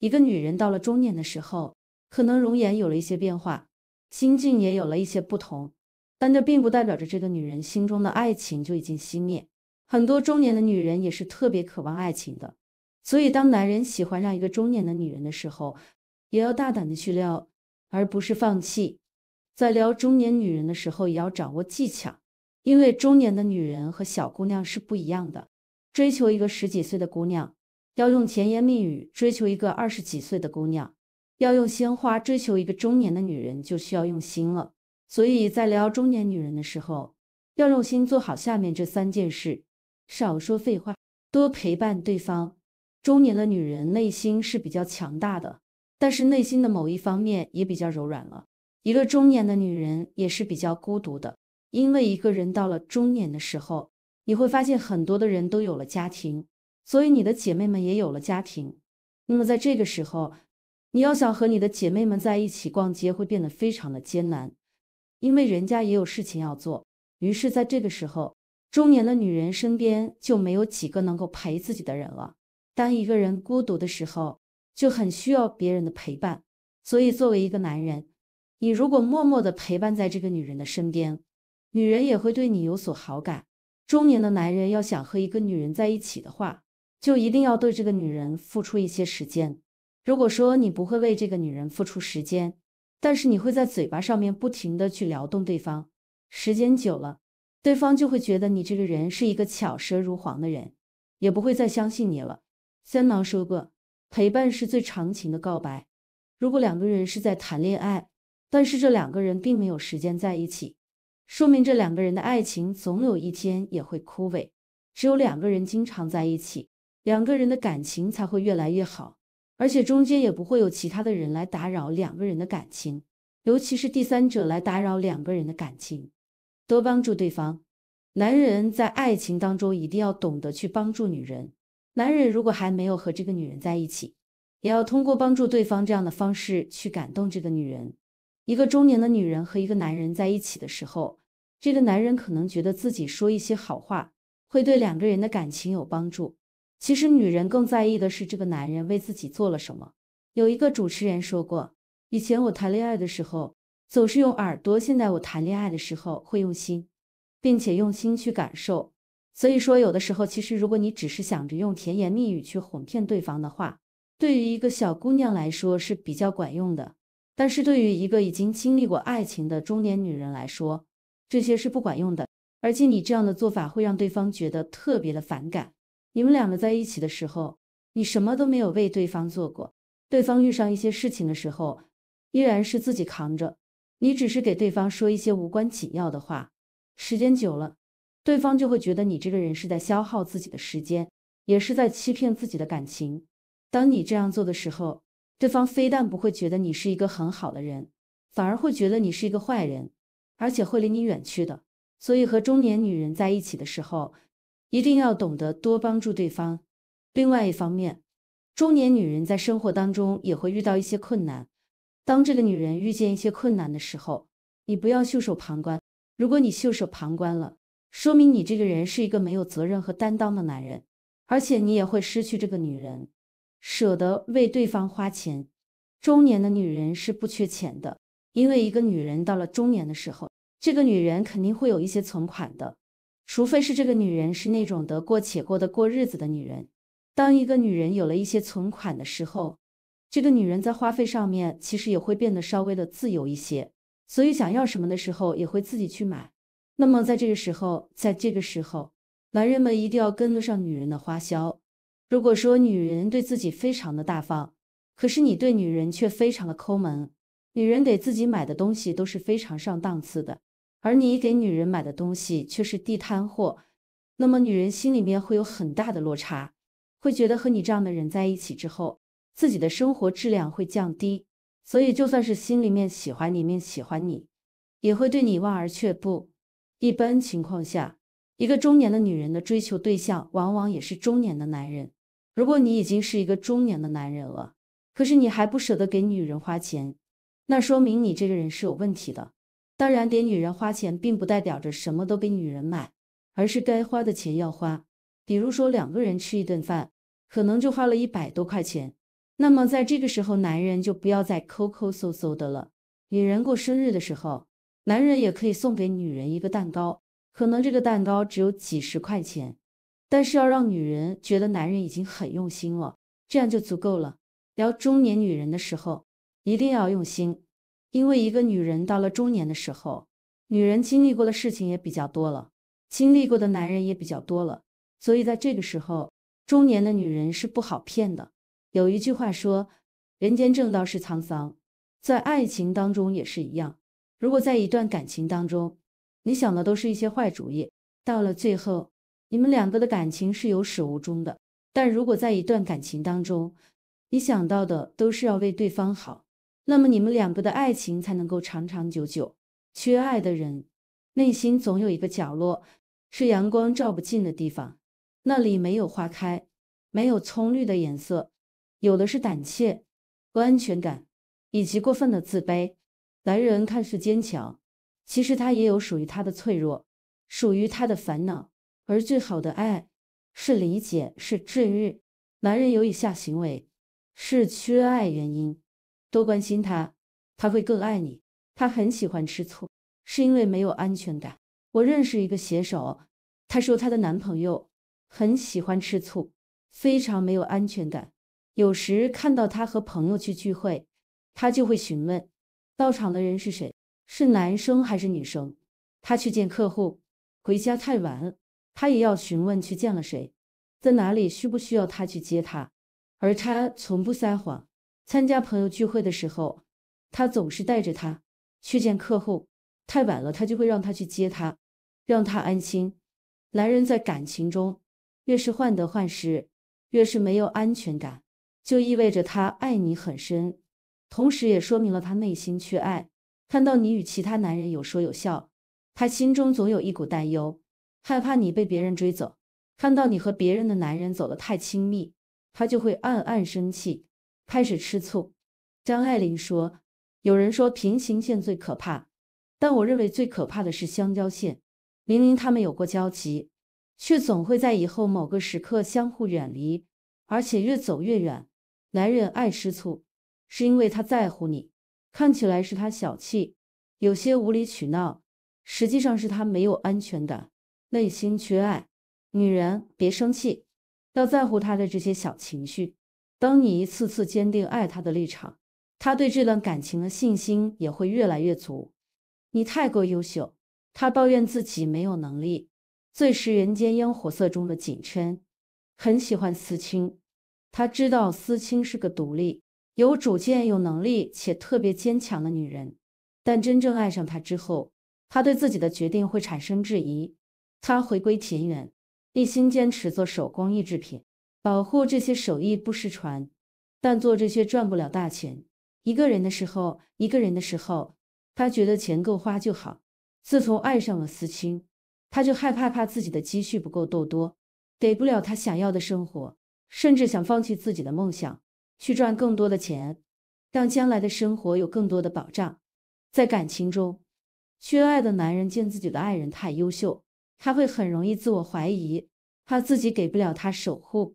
一个女人到了中年的时候，可能容颜有了一些变化，心境也有了一些不同，但这并不代表着这个女人心中的爱情就已经熄灭。很多中年的女人也是特别渴望爱情的，所以当男人喜欢上一个中年的女人的时候，也要大胆的去撩，而不是放弃。在撩中年女人的时候，也要掌握技巧，因为中年的女人和小姑娘是不一样的，追求一个十几岁的姑娘。要用甜言蜜语追求一个二十几岁的姑娘，要用鲜花追求一个中年的女人，就需要用心了。所以在聊中年女人的时候，要用心做好下面这三件事：少说废话，多陪伴对方。中年的女人内心是比较强大的，但是内心的某一方面也比较柔软了。一个中年的女人也是比较孤独的，因为一个人到了中年的时候，你会发现很多的人都有了家庭。所以你的姐妹们也有了家庭，那么在这个时候，你要想和你的姐妹们在一起逛街会变得非常的艰难，因为人家也有事情要做。于是，在这个时候，中年的女人身边就没有几个能够陪自己的人了。当一个人孤独的时候，就很需要别人的陪伴。所以，作为一个男人，你如果默默的陪伴在这个女人的身边，女人也会对你有所好感。中年的男人要想和一个女人在一起的话，就一定要对这个女人付出一些时间。如果说你不会为这个女人付出时间，但是你会在嘴巴上面不停的去撩动对方，时间久了，对方就会觉得你这个人是一个巧舌如簧的人，也不会再相信你了。三毛说过，陪伴是最长情的告白。如果两个人是在谈恋爱，但是这两个人并没有时间在一起，说明这两个人的爱情总有一天也会枯萎。只有两个人经常在一起。两个人的感情才会越来越好，而且中间也不会有其他的人来打扰两个人的感情，尤其是第三者来打扰两个人的感情。多帮助对方，男人在爱情当中一定要懂得去帮助女人。男人如果还没有和这个女人在一起，也要通过帮助对方这样的方式去感动这个女人。一个中年的女人和一个男人在一起的时候，这个男人可能觉得自己说一些好话会对两个人的感情有帮助。其实女人更在意的是这个男人为自己做了什么。有一个主持人说过，以前我谈恋爱的时候总是用耳朵，现在我谈恋爱的时候会用心，并且用心去感受。所以说，有的时候其实如果你只是想着用甜言蜜语去哄骗对方的话，对于一个小姑娘来说是比较管用的；但是对于一个已经经历过爱情的中年女人来说，这些是不管用的，而且你这样的做法会让对方觉得特别的反感。你们两个在一起的时候，你什么都没有为对方做过，对方遇上一些事情的时候，依然是自己扛着，你只是给对方说一些无关紧要的话。时间久了，对方就会觉得你这个人是在消耗自己的时间，也是在欺骗自己的感情。当你这样做的时候，对方非但不会觉得你是一个很好的人，反而会觉得你是一个坏人，而且会离你远去的。所以和中年女人在一起的时候。一定要懂得多帮助对方。另外一方面，中年女人在生活当中也会遇到一些困难。当这个女人遇见一些困难的时候，你不要袖手旁观。如果你袖手旁观了，说明你这个人是一个没有责任和担当的男人，而且你也会失去这个女人。舍得为对方花钱，中年的女人是不缺钱的，因为一个女人到了中年的时候，这个女人肯定会有一些存款的。除非是这个女人是那种得过且过的过日子的女人。当一个女人有了一些存款的时候，这个女人在花费上面其实也会变得稍微的自由一些，所以想要什么的时候也会自己去买。那么在这个时候，在这个时候，男人们一定要跟得上女人的花销。如果说女人对自己非常的大方，可是你对女人却非常的抠门，女人给自己买的东西都是非常上档次的。而你给女人买的东西却是地摊货，那么女人心里面会有很大的落差，会觉得和你这样的人在一起之后，自己的生活质量会降低。所以就算是心里面喜欢，里面喜欢你，也会对你望而却步。一般情况下，一个中年的女人的追求对象，往往也是中年的男人。如果你已经是一个中年的男人了，可是你还不舍得给女人花钱，那说明你这个人是有问题的。当然，给女人花钱，并不代表着什么都给女人买，而是该花的钱要花。比如说，两个人吃一顿饭，可能就花了一百多块钱，那么在这个时候，男人就不要再抠抠搜搜的了。女人过生日的时候，男人也可以送给女人一个蛋糕，可能这个蛋糕只有几十块钱，但是要让女人觉得男人已经很用心了，这样就足够了。聊中年女人的时候，一定要用心。因为一个女人到了中年的时候，女人经历过的事情也比较多了，经历过的男人也比较多了，所以在这个时候，中年的女人是不好骗的。有一句话说，人间正道是沧桑，在爱情当中也是一样。如果在一段感情当中，你想的都是一些坏主意，到了最后，你们两个的感情是有始无终的。但如果在一段感情当中，你想到的都是要为对方好。那么你们两个的爱情才能够长长久久。缺爱的人，内心总有一个角落，是阳光照不进的地方，那里没有花开，没有葱绿的颜色，有的是胆怯、不安全感，以及过分的自卑。男人看似坚强，其实他也有属于他的脆弱，属于他的烦恼。而最好的爱，是理解，是治愈。男人有以下行为，是缺爱原因。多关心他，他会更爱你。他很喜欢吃醋，是因为没有安全感。我认识一个写手，她说她的男朋友很喜欢吃醋，非常没有安全感。有时看到他和朋友去聚会，他就会询问到场的人是谁，是男生还是女生。他去见客户，回家太晚，他也要询问去见了谁，在哪里需不需要他去接他。而他从不撒谎。参加朋友聚会的时候，他总是带着他去见客户。太晚了，他就会让他去接他，让他安心。男人在感情中越是患得患失，越是没有安全感，就意味着他爱你很深，同时也说明了他内心缺爱。看到你与其他男人有说有笑，他心中总有一股担忧，害怕你被别人追走。看到你和别人的男人走得太亲密，他就会暗暗生气。开始吃醋，张爱玲说：“有人说平行线最可怕，但我认为最可怕的是相交线。明明他们有过交集，却总会在以后某个时刻相互远离，而且越走越远。男人爱吃醋，是因为他在乎你；看起来是他小气，有些无理取闹，实际上是他没有安全感，内心缺爱。女人别生气，要在乎他的这些小情绪。”当你一次次坚定爱他的立场，他对这段感情的信心也会越来越足。你太过优秀，他抱怨自己没有能力。最是人间烟火色中的景琛，很喜欢思清，他知道思清是个独立、有主见、有能力且特别坚强的女人。但真正爱上他之后，他对自己的决定会产生质疑。他回归田园，一心坚持做手工艺制品。保护这些手艺不失传，但做这些赚不了大钱。一个人的时候，一个人的时候，他觉得钱够花就好。自从爱上了思清，他就害怕怕自己的积蓄不够多，多给不了他想要的生活，甚至想放弃自己的梦想，去赚更多的钱，让将来的生活有更多的保障。在感情中，缺爱的男人见自己的爱人太优秀，他会很容易自我怀疑，怕自己给不了他守护。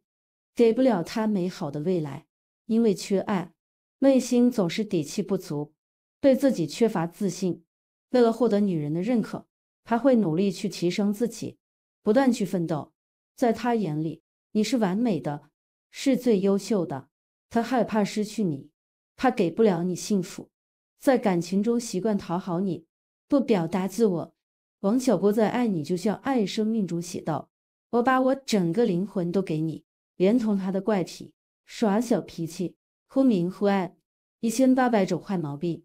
给不了他美好的未来，因为缺爱，内心总是底气不足，对自己缺乏自信。为了获得女人的认可，他会努力去提升自己，不断去奋斗。在他眼里，你是完美的，是最优秀的。他害怕失去你，怕给不了你幸福，在感情中习惯讨好你，不表达自我。王小波在《爱你就像爱生命》中写道：“我把我整个灵魂都给你。”连同他的怪癖、耍小脾气、忽明忽暗，一千八百种坏毛病，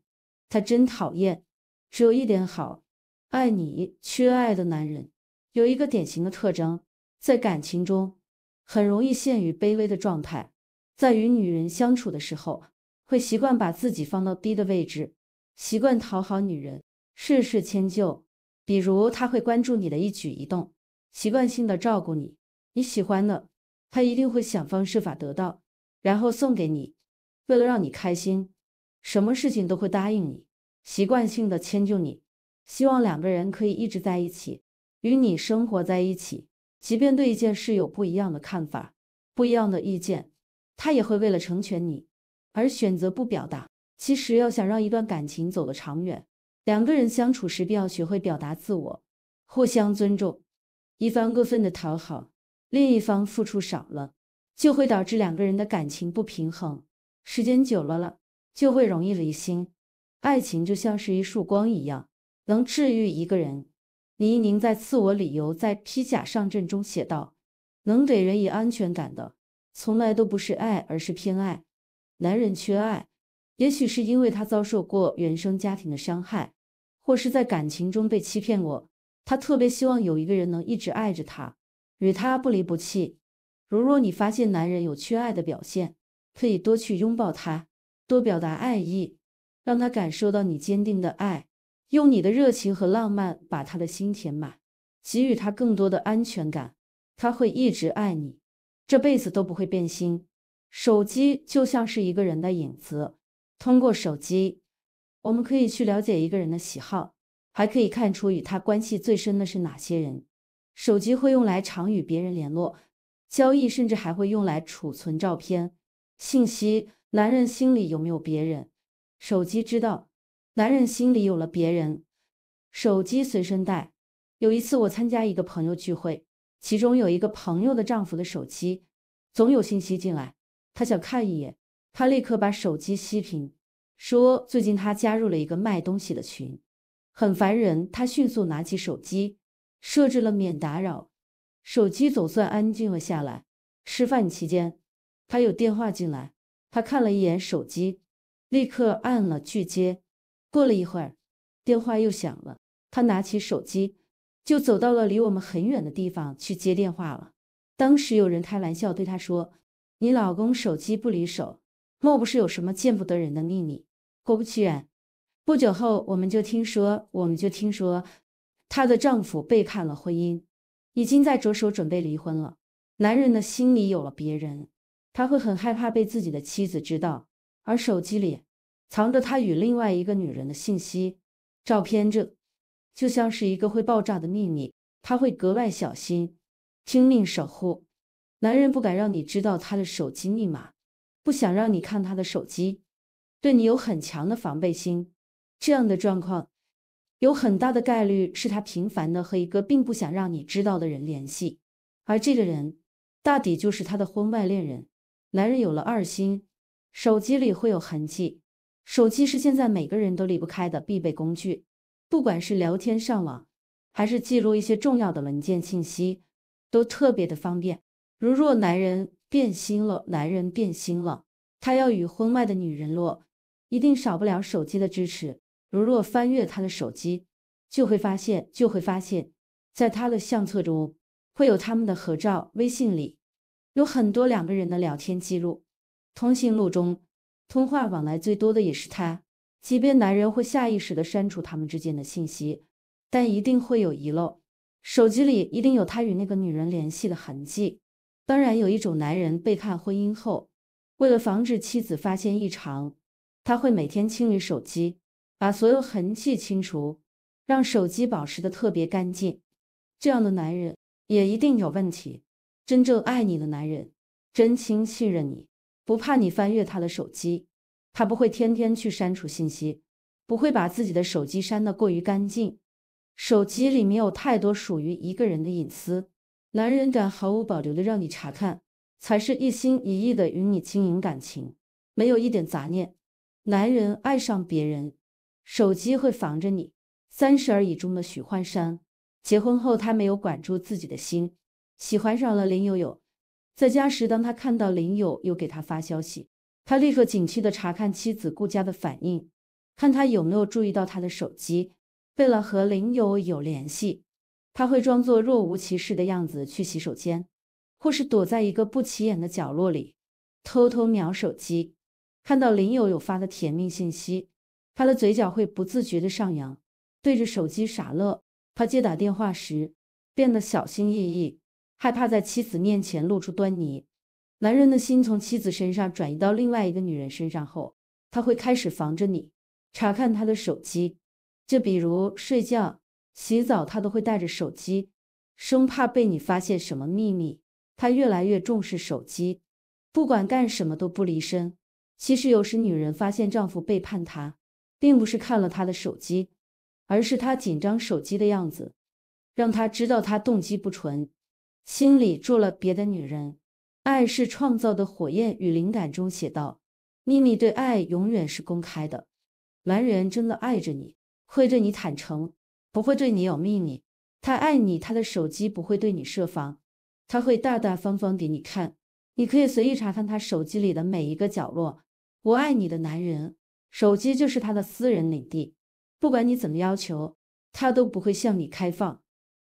他真讨厌。只有一点好，爱你缺爱的男人有一个典型的特征，在感情中很容易陷于卑微的状态，在与女人相处的时候，会习惯把自己放到低的位置，习惯讨好女人，事事迁就。比如他会关注你的一举一动，习惯性的照顾你，你喜欢的。他一定会想方设法得到，然后送给你。为了让你开心，什么事情都会答应你，习惯性的迁就你。希望两个人可以一直在一起，与你生活在一起。即便对一件事有不一样的看法、不一样的意见，他也会为了成全你而选择不表达。其实要想让一段感情走得长远，两个人相处时，必要学会表达自我，互相尊重，一方过分的讨好。另一方付出少了，就会导致两个人的感情不平衡。时间久了了，就会容易离心。爱情就像是一束光一样，能治愈一个人。李一宁在《自我理由在披甲上阵》中写道：“能给人以安全感的，从来都不是爱，而是偏爱。”男人缺爱，也许是因为他遭受过原生家庭的伤害，或是在感情中被欺骗过。他特别希望有一个人能一直爱着他。与他不离不弃。如若你发现男人有缺爱的表现，可以多去拥抱他，多表达爱意，让他感受到你坚定的爱，用你的热情和浪漫把他的心填满，给予他更多的安全感，他会一直爱你，这辈子都不会变心。手机就像是一个人的影子，通过手机，我们可以去了解一个人的喜好，还可以看出与他关系最深的是哪些人。手机会用来常与别人联络、交易，甚至还会用来储存照片、信息。男人心里有没有别人，手机知道。男人心里有了别人，手机随身带。有一次，我参加一个朋友聚会，其中有一个朋友的丈夫的手机总有信息进来，他想看一眼，他立刻把手机熄屏，说最近他加入了一个卖东西的群，很烦人。他迅速拿起手机。设置了免打扰，手机总算安静了下来。吃饭期间，他有电话进来，他看了一眼手机，立刻按了拒接。过了一会儿，电话又响了，他拿起手机，就走到了离我们很远的地方去接电话了。当时有人开玩笑对他说：“你老公手机不离手，莫不是有什么见不得人的秘密？”果不其然，不久后我们就听说，我们就听说。她的丈夫背叛了婚姻，已经在着手准备离婚了。男人的心里有了别人，他会很害怕被自己的妻子知道，而手机里藏着他与另外一个女人的信息、照片，这就像是一个会爆炸的秘密，他会格外小心，拼命守护。男人不敢让你知道他的手机密码，不想让你看他的手机，对你有很强的防备心。这样的状况。有很大的概率是他频繁的和一个并不想让你知道的人联系，而这个人大抵就是他的婚外恋人。男人有了二心，手机里会有痕迹。手机是现在每个人都离不开的必备工具，不管是聊天、上网，还是记录一些重要的文件信息，都特别的方便。如若男人变心了，男人变心了，他要与婚外的女人落，一定少不了手机的支持。如若翻阅他的手机，就会发现就会发现，在他的相册中会有他们的合照，微信里有很多两个人的聊天记录，通讯录中通话往来最多的也是他。即便男人会下意识的删除他们之间的信息，但一定会有遗漏，手机里一定有他与那个女人联系的痕迹。当然，有一种男人背叛婚姻后，为了防止妻子发现异常，他会每天清理手机。把所有痕迹清除，让手机保持的特别干净，这样的男人也一定有问题。真正爱你的男人，真心信任你，不怕你翻阅他的手机，他不会天天去删除信息，不会把自己的手机删的过于干净。手机里面有太多属于一个人的隐私，男人敢毫无保留的让你查看，才是一心一意的与你经营感情，没有一点杂念。男人爱上别人。手机会防着你。三十而已中的许幻山，结婚后他没有管住自己的心，喜欢上了林有有。在家时，当他看到林有有给他发消息，他立刻警惕地查看妻子顾佳的反应，看她有没有注意到他的手机。为了和林有有联系，他会装作若无其事的样子去洗手间，或是躲在一个不起眼的角落里，偷偷瞄手机，看到林有有发的甜蜜信息。他的嘴角会不自觉地上扬，对着手机傻乐。他接打电话时变得小心翼翼，害怕在妻子面前露出端倪。男人的心从妻子身上转移到另外一个女人身上后，他会开始防着你，查看他的手机。就比如睡觉、洗澡，他都会带着手机，生怕被你发现什么秘密。他越来越重视手机，不管干什么都不离身。其实有时女人发现丈夫背叛她。并不是看了他的手机，而是他紧张手机的样子，让他知道他动机不纯，心里住了别的女人。《爱是创造的火焰与灵感》中写道：“秘密对爱永远是公开的。男人真的爱着你，会对你坦诚，不会对你有秘密。他爱你，他的手机不会对你设防，他会大大方方给你看。你可以随意查看他手机里的每一个角落。我爱你的男人。”手机就是他的私人领地，不管你怎么要求，他都不会向你开放。